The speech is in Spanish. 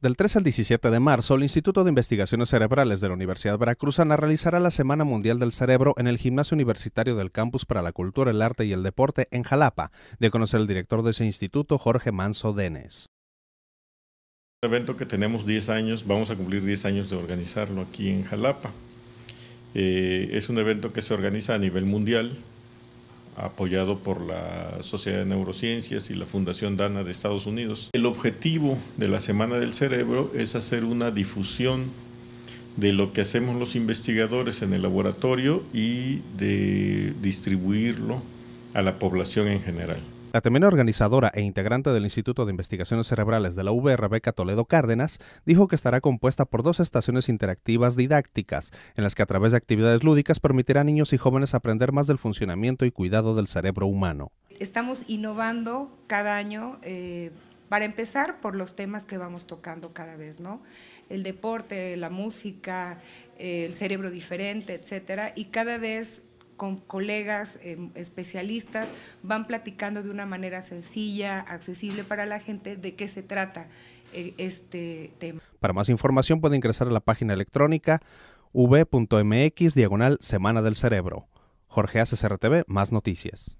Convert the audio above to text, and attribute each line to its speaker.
Speaker 1: Del 3 al 17 de marzo, el Instituto de Investigaciones Cerebrales de la Universidad Veracruzana realizará la Semana Mundial del Cerebro en el Gimnasio Universitario del Campus para la Cultura, el Arte y el Deporte en Jalapa, de conocer el director de ese instituto, Jorge Manso Denes.
Speaker 2: Un evento que tenemos 10 años, vamos a cumplir 10 años de organizarlo aquí en Jalapa. Eh, es un evento que se organiza a nivel mundial, apoyado por la Sociedad de Neurociencias y la Fundación Dana de Estados Unidos. El objetivo de la Semana del Cerebro es hacer una difusión de lo que hacemos los investigadores en el laboratorio y de distribuirlo a la población en general.
Speaker 1: La también organizadora e integrante del Instituto de Investigaciones Cerebrales de la UV, Rebeca Toledo Cárdenas, dijo que estará compuesta por dos estaciones interactivas didácticas, en las que a través de actividades lúdicas permitirá a niños y jóvenes aprender más del funcionamiento y cuidado del cerebro humano.
Speaker 3: Estamos innovando cada año. Eh, para empezar, por los temas que vamos tocando cada vez, ¿no? El deporte, la música, eh, el cerebro diferente, etcétera, y cada vez con colegas eh, especialistas, van platicando de una manera sencilla, accesible para la gente de qué se trata eh, este tema.
Speaker 1: Para más información puede ingresar a la página electrónica v.mx diagonal Semana del Cerebro. Jorge T. más noticias.